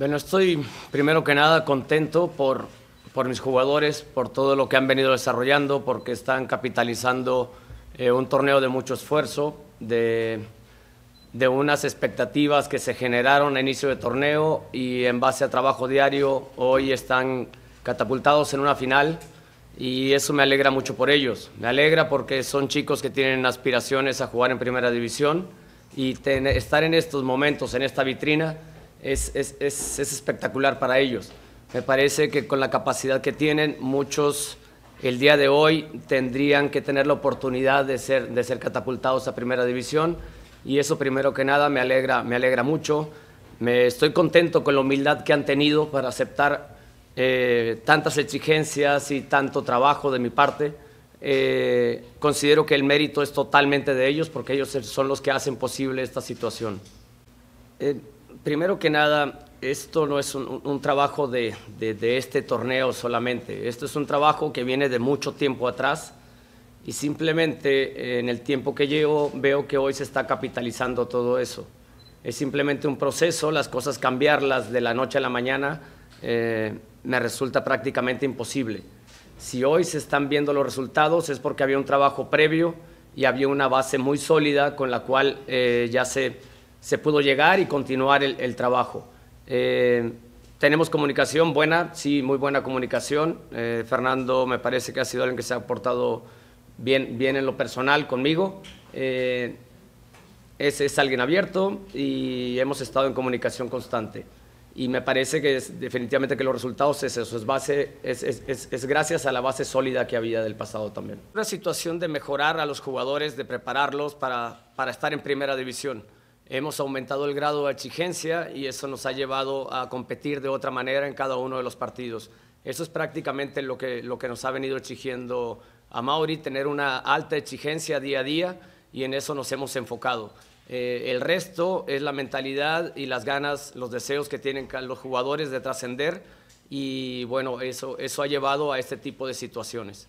Bueno, estoy primero que nada contento por, por mis jugadores, por todo lo que han venido desarrollando, porque están capitalizando eh, un torneo de mucho esfuerzo, de, de unas expectativas que se generaron a inicio de torneo y en base a trabajo diario hoy están catapultados en una final y eso me alegra mucho por ellos. Me alegra porque son chicos que tienen aspiraciones a jugar en primera división y estar en estos momentos, en esta vitrina, es, espectacular para ellos. Me parece que con la capacidad que tienen, muchos el día de hoy tendrían que tener la oportunidad de ser, de ser catapultados a primera división y eso primero que nada me alegra, me alegra mucho. Me estoy contento con la humildad que han tenido para aceptar eh, tantas exigencias y tanto trabajo de mi parte. Eh, considero que el mérito es totalmente de ellos porque ellos son los que hacen posible esta situación. Eh, primero que nada, esto no es un, trabajo de, este torneo solamente. Esto es un trabajo que viene de mucho tiempo atrás y simplemente eh, en el tiempo que llevo veo que hoy se está capitalizando todo eso. Es simplemente un proceso, las cosas cambiarlas de la noche a la mañana eh, me resulta prácticamente imposible. Si hoy se están viendo los resultados es porque había un trabajo previo y había una base muy sólida con la cual eh, ya se se pudo llegar y continuar el, trabajo. Eh, tenemos comunicación buena, sí, muy buena comunicación. Eh, Fernando me parece que ha sido alguien que se ha portado bien, en lo personal conmigo. Eh, es, es, alguien abierto y hemos estado en comunicación constante. Y me parece que definitivamente que los resultados es eso, es, gracias a la base sólida que había del pasado también. Una situación de mejorar a los jugadores, de prepararlos para estar en primera división. Hemos aumentado el grado de exigencia y eso nos ha llevado a competir de otra manera en cada uno de los partidos. Eso es prácticamente lo que, lo que nos ha venido exigiendo a Mauri, tener una alta exigencia día a día y en eso nos hemos enfocado. Eh, el resto es la mentalidad y las ganas, los deseos que tienen los jugadores de trascender y bueno, eso ha llevado a este tipo de situaciones.